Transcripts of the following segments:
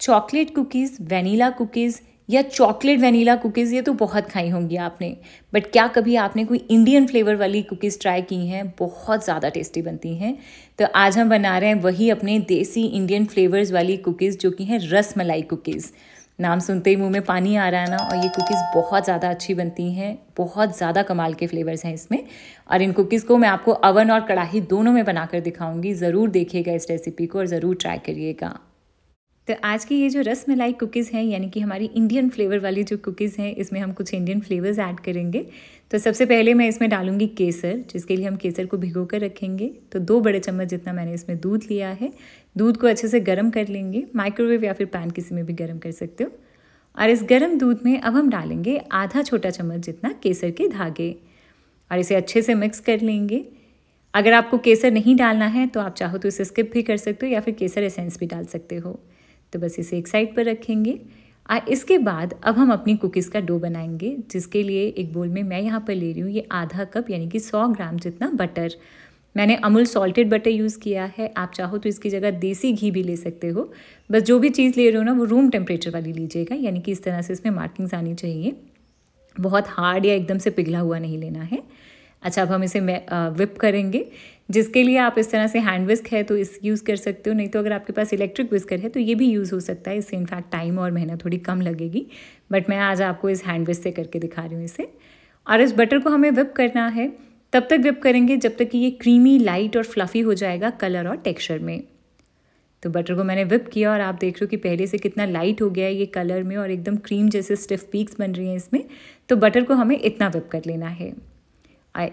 chocolate cookies vanilla cookies या chocolate vanilla cookies ये तो बहुत खाई होंगी आपने बट क्या कभी आपने कोई इंडियन फ्लेवर वाली कुकीज़ ट्राई की हैं बहुत ज़्यादा टेस्टी बनती हैं तो आज हम बना रहे हैं वही अपने देसी इंडियन फ्लेवर्स वाली कुकीज़ जो कि हैं रस मलाई कुकीज़ नाम सुनते ही मुंह में पानी आ रहा है ना और ये कुकीज़ बहुत ज़्यादा अच्छी बनती हैं बहुत ज़्यादा कमाल के फ्लेवर्स हैं इसमें और इन कुकीज़ को मैं आपको अवन और कढ़ाई दोनों में बनाकर दिखाऊंगी ज़रूर देखिएगा इस रेसिपी को और ज़रूर ट्राई करिएगा तो आज की ये जो रस मलाई कुकीज़ हैं यानी कि हमारी इंडियन फ्लेवर वाली जो कुकीज़ हैं इसमें हम कुछ इंडियन फ्लेवर्स ऐड करेंगे तो सबसे पहले मैं इसमें डालूंगी केसर जिसके लिए हम केसर को भिगो कर रखेंगे तो दो बड़े चम्मच जितना मैंने इसमें दूध लिया है दूध को अच्छे से गर्म कर लेंगे माइक्रोवेव या फिर पैन किसी में भी गर्म कर सकते हो और इस गर्म दूध में अब हम डालेंगे आधा छोटा चम्मच जितना केसर के धागे और इसे अच्छे से मिक्स कर लेंगे अगर आपको केसर नहीं डालना है तो आप चाहो तो इसे स्किप भी कर सकते हो या फिर केसर एसेंस भी डाल सकते हो तो बस इसे एक साइड पर रखेंगे आ, इसके बाद अब हम अपनी कुकीज़ का डो बनाएंगे जिसके लिए एक बोल में मैं यहाँ पर ले रही हूँ ये आधा कप यानी कि सौ ग्राम जितना बटर मैंने अमूल सॉल्टेड बटर यूज़ किया है आप चाहो तो इसकी जगह देसी घी भी ले सकते हो बस जो भी चीज़ ले रहे हो ना वो रूम टेम्परेचर वाली लीजिएगा यानी कि इस तरह से इसमें मार्किंग्स आनी चाहिए बहुत हार्ड या एकदम से पिघला हुआ नहीं लेना है अच्छा अब हम इसे विप करेंगे जिसके लिए आप इस तरह से हैंड विस्क है तो इस यूज़ कर सकते हो नहीं तो अगर आपके पास इलेक्ट्रिक विस्कर है तो ये भी यूज़ हो सकता है इससे इनफैक्ट टाइम और मेहनत थोड़ी कम लगेगी बट मैं आज आपको इस हैंड विस्क से करके दिखा रही हूँ इसे और इस बटर को हमें विप करना है तब तक विप करेंगे जब तक कि ये क्रीमी लाइट और फ्लफ़ी हो जाएगा कलर और टेक्स्चर में तो बटर को मैंने विप किया और आप देख रहे हो कि पहले से कितना लाइट हो गया है ये कलर में और एकदम क्रीम जैसे स्टिफ पीक्स बन रही हैं इसमें तो बटर को हमें इतना विप कर लेना है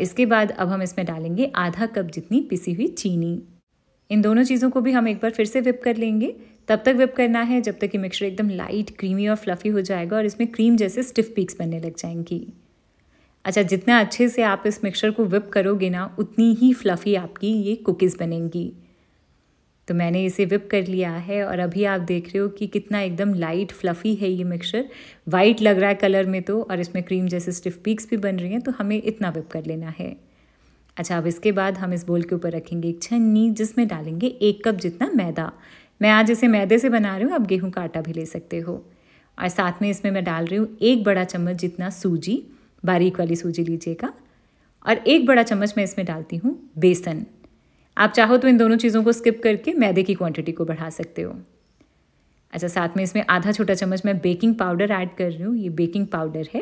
इसके बाद अब हम इसमें डालेंगे आधा कप जितनी पिसी हुई चीनी इन दोनों चीज़ों को भी हम एक बार फिर से विप कर लेंगे तब तक विप करना है जब तक कि मिक्सचर एकदम लाइट क्रीमी और फ्लफ़ी हो जाएगा और इसमें क्रीम जैसे स्टिफ पीक्स बनने लग जाएंगी अच्छा जितना अच्छे से आप इस मिक्सचर को विप करोगे ना उतनी ही फ्लफ़ी आपकी ये कुकीज़ बनेंगी तो मैंने इसे विप कर लिया है और अभी आप देख रहे हो कि कितना एकदम लाइट फ्लफ़ी है ये मिक्सचर वाइट लग रहा है कलर में तो और इसमें क्रीम जैसे स्टिफ पीक्स भी बन रही हैं तो हमें इतना विप कर लेना है अच्छा अब इसके बाद हम इस बोल के ऊपर रखेंगे एक छन्नी जिसमें डालेंगे एक कप जितना मैदा मैं आज इसे मैदे से बना रही हूँ आप गेहूँ का आटा भी ले सकते हो और साथ में इसमें मैं डाल रही हूँ एक बड़ा चम्मच जितना सूजी बारीक वाली सूजी लीजिएगा और एक बड़ा चम्मच मैं इसमें डालती हूँ बेसन आप चाहो तो इन दोनों चीज़ों को स्किप करके मैदे की क्वांटिटी को बढ़ा सकते हो अच्छा साथ में इसमें आधा छोटा चम्मच मैं बेकिंग पाउडर ऐड कर रही हूँ ये बेकिंग पाउडर है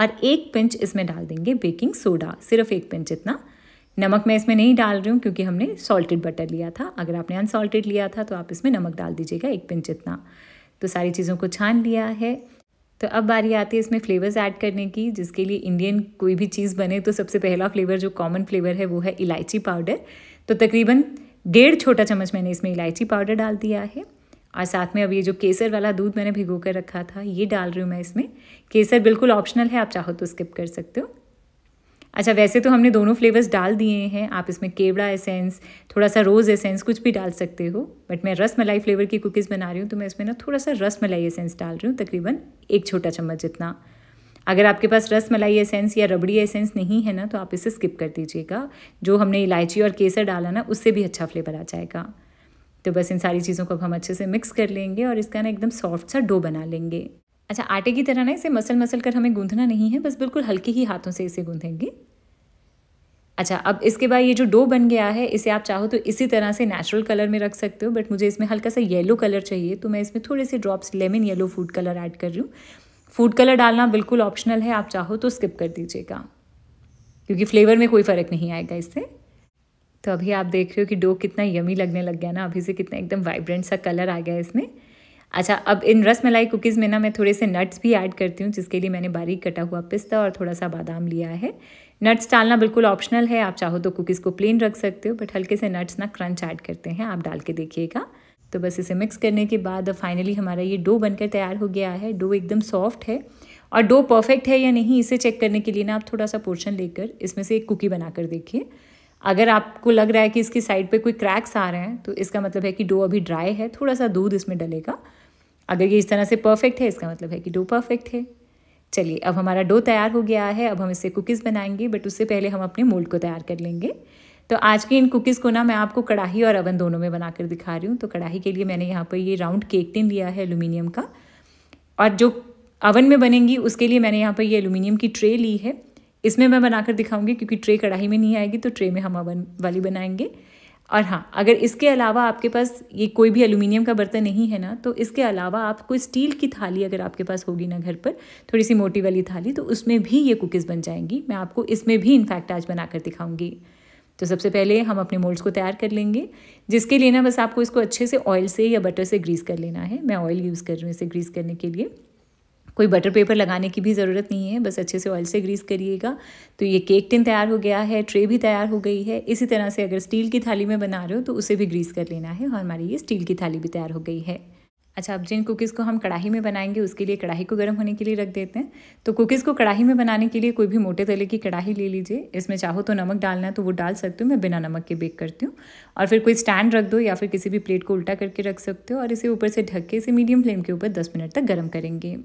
और एक पिंच इसमें डाल देंगे बेकिंग सोडा सिर्फ एक पिंच इतना नमक मैं इसमें नहीं डाल रही हूँ क्योंकि हमने सॉल्टेड बटर लिया था अगर आपने अनसॉल्टेड लिया था तो आप इसमें नमक डाल दीजिएगा एक पिंच इतना तो सारी चीज़ों को छान लिया है तो अब बारी आती है इसमें फ्लेवर्स ऐड करने की जिसके लिए इंडियन कोई भी चीज़ बने तो सबसे पहला फ्लेवर जो कॉमन फ्लेवर है वो है इलायची पाउडर तो तकरीबन डेढ़ छोटा चम्मच मैंने इसमें इलायची पाउडर डाल दिया है और साथ में अब ये जो केसर वाला दूध मैंने भिगो कर रखा था ये डाल रही हूँ मैं इसमें केसर बिल्कुल ऑप्शनल है आप चाहो तो स्किप कर सकते हो अच्छा वैसे तो हमने दोनों फ्लेवर्स डाल दिए हैं आप इसमें केवड़ा एसेंस थोड़ा सा रोज़ एसेंस कुछ भी डाल सकते हो बट मैं रस मलाई फ्लेवर की कुकीज़ बना रही हूँ तो मैं इसमें ना थोड़ा सा रस मलाई एसेंस डाल रही हूँ तकरीबन एक छोटा चम्मच जितना अगर आपके पास रस मलाई एसेंस या रबड़ी एसेंस नहीं है ना तो आप इसे स्किप कर दीजिएगा जो हमने इलायची और केसर डाला ना उससे भी अच्छा फ्लेवर आ जाएगा तो बस इन सारी चीज़ों को अब हम अच्छे से मिक्स कर लेंगे और इसका ना एकदम सॉफ्ट सा डो बना लेंगे अच्छा आटे की तरह ना इसे मसल मसल कर हमें गूंथना नहीं है बस बिल्कुल हल्के ही हाथों से इसे गूंथेंगे अच्छा अब इसके बाद ये जो डो बन गया है इसे आप चाहो तो इसी तरह से नेचुरल कलर में रख सकते हो बट मुझे इसमें हल्का सा येलो कलर चाहिए तो मैं इसमें थोड़े से drops lemon yellow food colour add कर रही हूँ फूड कलर डालना बिल्कुल ऑप्शनल है आप चाहो तो स्किप कर दीजिएगा क्योंकि फ्लेवर में कोई फ़र्क नहीं आएगा इससे तो अभी आप देख रहे हो कि डो कितना यमी लगने लग गया ना अभी से कितना एकदम वाइब्रेंट सा कलर आ गया इसमें अच्छा अब इन रस मलाई कुकीज़ में ना मैं थोड़े से नट्स भी ऐड करती हूँ जिसके लिए मैंने बारीक कटा हुआ पिस्ता और थोड़ा सा बादाम लिया है नट्स डालना बिल्कुल ऑप्शनल है आप चाहो तो कुकीज़ को प्लेन रख सकते हो बट हल्के से नट्स ना क्रंच ऐड करते हैं आप डाल के देखिएगा तो बस इसे मिक्स करने के बाद फाइनली हमारा ये डो बनकर तैयार हो गया है डो एकदम सॉफ्ट है और डो परफेक्ट है या नहीं इसे चेक करने के लिए ना आप थोड़ा सा पोर्शन लेकर इसमें से एक कुकी बनाकर देखिए अगर आपको लग रहा है कि इसकी साइड पे कोई क्रैक्स आ रहे हैं तो इसका मतलब है कि डो अभी ड्राई है थोड़ा सा दूध इसमें डलेगा अगर ये इस तरह से परफेक्ट है इसका मतलब है कि डो परफेक्ट है चलिए अब हमारा डो तैयार हो गया है अब हम इससे कुकीज़ बनाएंगे बट उससे पहले हम अपने मोल्ड को तैयार कर लेंगे तो आज की इन कुकीज़ को ना मैं आपको कढ़ाई और अवन दोनों में बनाकर दिखा रही हूँ तो कढ़ाई के लिए मैंने यहाँ पर ये राउंड केक टिन लिया है एलुमिनियम का और जो अवन में बनेंगी उसके लिए मैंने यहाँ पर ये एलुमिनियम की ट्रे ली है इसमें मैं बनाकर दिखाऊंगी क्योंकि ट्रे कढ़ाई में नहीं आएगी तो ट्रे में हम अवन वाली बनाएंगे और हाँ अगर इसके अलावा आपके पास ये कोई भी एलुमिनियम का बर्तन नहीं है ना तो इसके अलावा आप कोई स्टील की थाली अगर आपके पास होगी ना घर पर थोड़ी सी मोटी वाली थाली तो उसमें भी ये कुकीज़ बन जाएंगी मैं आपको इसमें भी इनफैक्ट आज बनाकर दिखाऊंगी तो सबसे पहले हम अपने मोल्ड्स को तैयार कर लेंगे जिसके लिए ना बस आपको इसको अच्छे से ऑयल से या बटर से ग्रीस कर लेना है मैं ऑयल यूज़ कर रही हूँ इसे ग्रीस करने के लिए कोई बटर पेपर लगाने की भी ज़रूरत नहीं है बस अच्छे से ऑयल से ग्रीस करिएगा तो ये केक टिन तैयार हो गया है ट्रे भी तैयार हो गई है इसी तरह से अगर स्टील की थाली में बना रहे हो तो उसे भी ग्रीस कर लेना है और हमारी ये स्टील की थाली भी तैयार हो गई है अच्छा अब जिन कुकीज़ को हम कढ़ाई में बनाएंगे उसके लिए कढ़ाई को गर्म होने के लिए रख देते हैं तो कुकीज़ को कढ़ाई में बनाने के लिए कोई भी मोटे तले की कढ़ाई ले लीजिए इसमें चाहो तो नमक डालना है तो वो डाल सकते हो मैं बिना नमक के बेक करती हूँ और फिर कोई स्टैंड रख दो या फिर किसी भी प्लेट को उल्टा करके रख सकते हो और इसे ऊपर से ढक के इसे मीडियम फ्लेम के ऊपर दस मिनट तक गर्म करेंगे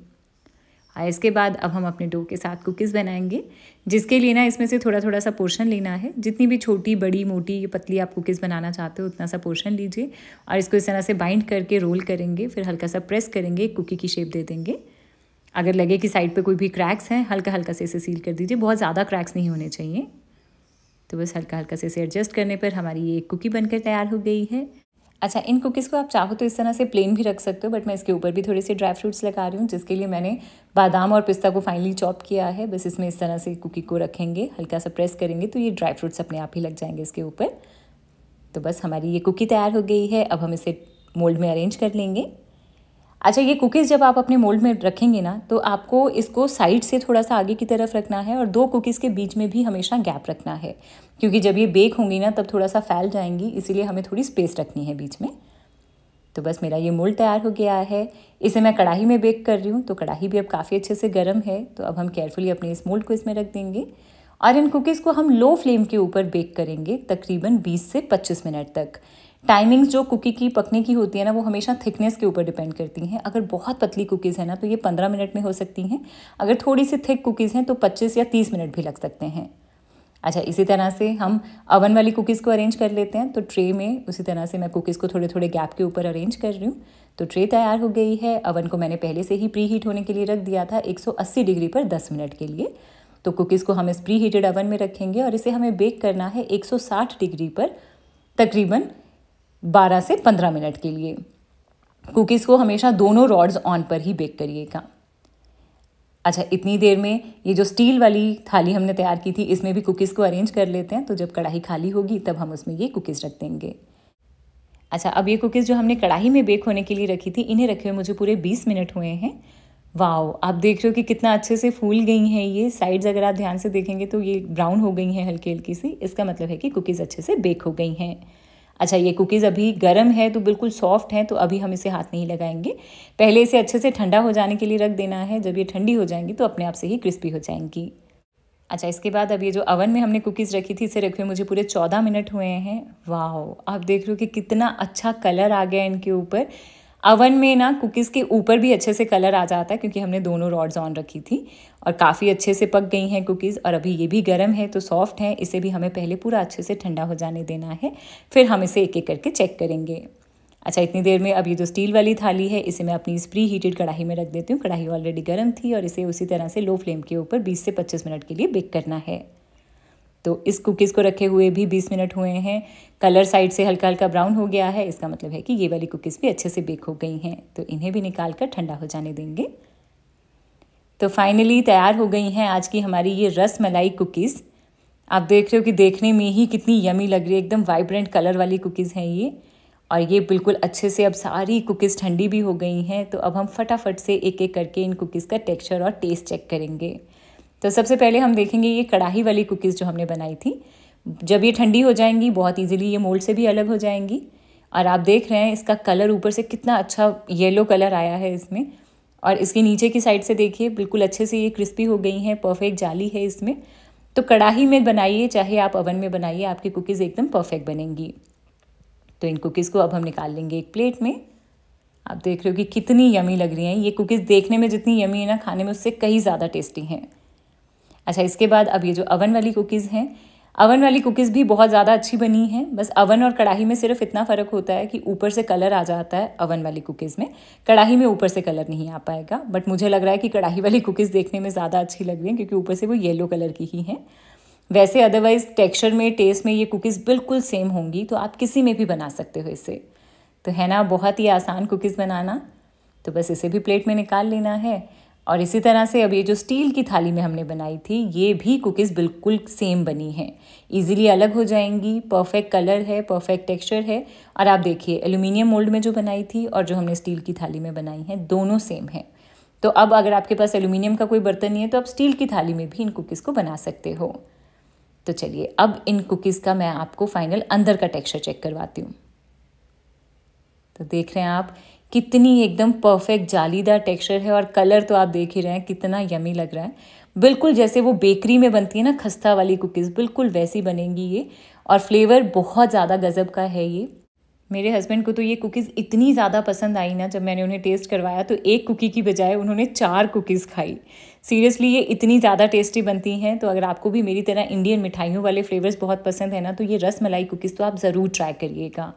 इसके बाद अब हम अपने डो के साथ कुकीज़ बनाएंगे जिसके लिए ना इसमें से थोड़ा थोड़ा सा पोर्शन लेना है जितनी भी छोटी बड़ी मोटी पतली आप कुकीज़ बनाना चाहते हो उतना सा पोर्शन लीजिए और इसको इस तरह से बाइंड करके रोल करेंगे फिर हल्का सा प्रेस करेंगे कुकी की शेप दे देंगे अगर लगे कि साइड पर कोई भी क्रैक्स हैं हल्का हल्का से इसे सील कर दीजिए बहुत ज़्यादा क्रैक्स नहीं होने चाहिए तो बस हल्का हल्का से इसे एडजस्ट करने पर हमारी ये कुकी बनकर तैयार हो गई है अच्छा इन कुकीज़ को आप चाहो तो इस तरह से प्लेन भी रख सकते हो बट मैं इसके ऊपर भी थोड़े से ड्राई फ्रूट्स लगा रही हूँ जिसके लिए मैंने बादाम और पिस्ता को फाइनली चॉप किया है बस इसमें इस तरह से कुकी को रखेंगे हल्का सा प्रेस करेंगे तो ये ड्राई फ्रूट्स अपने आप ही लग जाएंगे इसके ऊपर तो बस हमारी ये कुकी तैयार हो गई है अब हम इसे मोल्ड में अरेंज कर लेंगे अच्छा ये कुकीज़ जब आप अपने मोल्ड में रखेंगे ना तो आपको इसको साइड से थोड़ा सा आगे की तरफ रखना है और दो कुकीज़ के बीच में भी हमेशा गैप रखना है क्योंकि जब ये बेक होंगी ना तब थोड़ा सा फैल जाएंगी इसीलिए हमें थोड़ी स्पेस रखनी है बीच में तो बस मेरा ये मोल्ड तैयार हो गया है इसे मैं कढ़ाई में बेक कर रही हूँ तो कढ़ाई भी अब काफ़ी अच्छे से गर्म है तो अब हम केयरफुली अपने इस मोल्ड को इसमें रख देंगे और इन कुकीज़ को हम लो फ्लेम के ऊपर बेक करेंगे तकरीबन 20 से 25 मिनट तक टाइमिंग्स जो कुकी की पकने की होती है ना वो हमेशा थिकनेस के ऊपर डिपेंड करती हैं अगर बहुत पतली कुकीज़ है ना तो ये पंद्रह मिनट में हो सकती हैं अगर थोड़ी सी थिक कुकीज़ हैं तो पच्चीस या तीस मिनट भी लग सकते हैं अच्छा इसी तरह से हम अवन वाली कुकीज़ को अरेंज कर लेते हैं तो ट्रे में उसी तरह से मैं कुकीज़ को थोड़े थोड़े गैप के ऊपर अरेंज कर रही हूँ तो ट्रे तैयार हो गई है अवन को मैंने पहले से ही प्री हीट होने के लिए रख दिया था 180 डिग्री पर 10 मिनट के लिए तो कुकीज़ को हम इस प्री हीटेड अवन में रखेंगे और इसे हमें बेक करना है 160 डिग्री पर तकरीबन 12 से 15 मिनट के लिए कुकीज़ को हमेशा दोनों रॉड्स ऑन पर ही बेक करिएगा अच्छा इतनी देर में ये जो स्टील वाली थाली हमने तैयार की थी इसमें भी कुकीज़ को अरेंज कर लेते हैं तो जब कढ़ाई खाली होगी तब हम उसमें ये कुकीज़ रख देंगे अच्छा अब ये कुकीज़ जो हमने कढ़ाई में बेक होने के लिए रखी थी इन्हें रखे हुए मुझे पूरे बीस मिनट हुए हैं वाओ आप देख रहे हो कि कितना अच्छे से फूल गई हैं ये साइड्स अगर आप ध्यान से देखेंगे तो ये ब्राउन हो गई हैं हल्की हल्की सी इसका मतलब है कि कुकीज़ अच्छे से बेक हो गई हैं अच्छा ये कुकीज़ अभी गर्म है तो बिल्कुल सॉफ्ट हैं तो अभी हम इसे हाथ नहीं लगाएंगे पहले इसे अच्छे से ठंडा हो जाने के लिए रख देना है जब ये ठंडी हो जाएंगी तो अपने आप से ही क्रिस्पी हो जाएंगी अच्छा इसके बाद अब ये जो अवन में हमने कुकीज़ रखी थी इसे रखे मुझे पूरे चौदह मिनट हुए हैं वाह आप देख रहे हो कि कितना अच्छा कलर आ गया इनके ऊपर अवन में ना कुकीज़ के ऊपर भी अच्छे से कलर आ जाता है क्योंकि हमने दोनों रॉड्स ऑन रखी थी और काफ़ी अच्छे से पक गई हैं कुकीज़ और अभी ये भी गर्म है तो सॉफ्ट है इसे भी हमें पहले पूरा अच्छे से ठंडा हो जाने देना है फिर हम इसे एक एक करके चेक करेंगे अच्छा इतनी देर में अब ये जो स्टील वाली थाली है इसे मैं अपनी इस प्री हीटेड कढ़ाई में रख देती हूँ कढ़ाई ऑलरेडी गर्म थी और इसे उसी तरह से लो फ्लेम के ऊपर 20 से 25 मिनट के लिए बेक करना है तो इस कुकीज़ को रखे हुए भी 20 मिनट हुए हैं कलर साइड से हल्का हल्का ब्राउन हो गया है इसका मतलब है कि ये वाली कुकीज़ भी अच्छे से बेक हो गई हैं तो इन्हें भी निकाल कर ठंडा हो जाने देंगे तो फाइनली तैयार हो गई हैं आज की हमारी ये रस मलाई कुकीज़ आप देख रहे हो कि देखने में ही कितनी यमी लग रही है एकदम वाइब्रेंट कलर वाली कुकीज़ हैं ये और ये बिल्कुल अच्छे से अब सारी कुकीज़ ठंडी भी हो गई हैं तो अब हम फटाफट से एक एक करके इन कुकीज़ का टेक्सचर और टेस्ट चेक करेंगे तो सबसे पहले हम देखेंगे ये कढ़ाई वाली कुकीज़ जो हमने बनाई थी जब ये ठंडी हो जाएंगी बहुत इजीली ये मोल्ड से भी अलग हो जाएंगी और आप देख रहे हैं इसका कलर ऊपर से कितना अच्छा येलो कलर आया है इसमें और इसके नीचे की साइड से देखिए बिल्कुल अच्छे से ये क्रिस्पी हो गई हैं परफेक्ट जाली है इसमें तो कढ़ाही में बनाइए चाहे आप ओवन में बनाइए आपकी कुकीज़ एकदम परफेक्ट बनेंगी तो इन कुकीज़ को अब हम निकाल लेंगे एक प्लेट में आप देख रहे हो कि कितनी यमी लग रही हैं ये कुकीज़ देखने में जितनी यमी है ना खाने में उससे कहीं ज़्यादा टेस्टी हैं अच्छा इसके बाद अब ये जो अवन वाली कुकीज़ हैं अवन वाली कुकीज़ भी बहुत ज़्यादा अच्छी बनी हैं बस अवन और कढ़ाई में सिर्फ इतना फ़र्क होता है कि ऊपर से कलर आ जाता है अवन वाली कुकीज़ में कढ़ाई में ऊपर से कलर नहीं आ पाएगा बट मुझे लग रहा है कि कढ़ाई वाली कुकीज़ देखने में ज़्यादा अच्छी लग रही हैं क्योंकि ऊपर से वो येलो कलर की ही हैं वैसे अदरवाइज़ टेक्सचर में टेस्ट में ये कुकीज़ बिल्कुल सेम होंगी तो आप किसी में भी बना सकते हो इसे तो है ना बहुत ही आसान कुकीज़ बनाना तो बस इसे भी प्लेट में निकाल लेना है और इसी तरह से अब ये जो स्टील की थाली में हमने बनाई थी ये भी कुकीज़ बिल्कुल सेम बनी हैं इजीली अलग हो जाएंगी परफेक्ट कलर है परफेक्ट टेक्सचर है और आप देखिए एल्यूमिनियम मोल्ड में जो बनाई थी और जो हमने स्टील की थाली में बनाई हैं दोनों सेम हैं तो अब अगर आपके पास एल्यूमिनियम का कोई बर्तन नहीं है तो आप स्टील की थाली में भी इन कुकीज़ को बना सकते हो तो चलिए अब इन कुकीज़ का मैं आपको फाइनल अंदर का टेक्सचर चेक करवाती हूँ तो देख रहे हैं आप कितनी एकदम परफेक्ट जालीदार टेक्सचर है और कलर तो आप देख ही रहे हैं कितना यमी लग रहा है बिल्कुल जैसे वो बेकरी में बनती है ना खस्ता वाली कुकीज़ बिल्कुल वैसी बनेंगी ये और फ्लेवर बहुत ज़्यादा गज़ब का है ये मेरे हस्बैंड को तो ये कुकीज़ इतनी ज़्यादा पसंद आई ना जब मैंने उन्हें टेस्ट करवाया तो एक कुकी की बजाय उन्होंने चार कुकीज़ खाई सीरियसली ये इतनी ज़्यादा टेस्टी बनती हैं तो अगर आपको भी मेरी तरह इंडियन मिठाइयों वाले फ्लेवर्स बहुत पसंद है ना तो ये रस मलाई कुकीज़ तो आप ज़रूर ट्राई करिएगा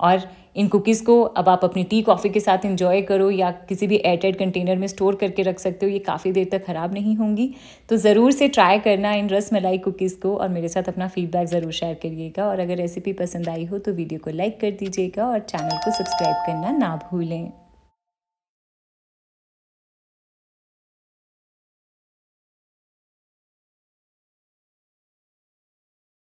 और इन कुकीज़ को अब आप अपनी टी कॉफ़ी के साथ इंजॉय करो या किसी भी एयरटाइट कंटेनर में स्टोर करके रख सकते हो ये काफ़ी देर तक ख़राब नहीं होंगी तो ज़रूर से ट्राई करना इन रस मलाई कुकीज़ को और मेरे साथ अपना फीडबैक ज़रूर शेयर करिएगा और अगर रेसिपी पसंद आई हो तो वीडियो को लाइक कर दीजिएगा और चैनल को सब्सक्राइब करना ना भूलें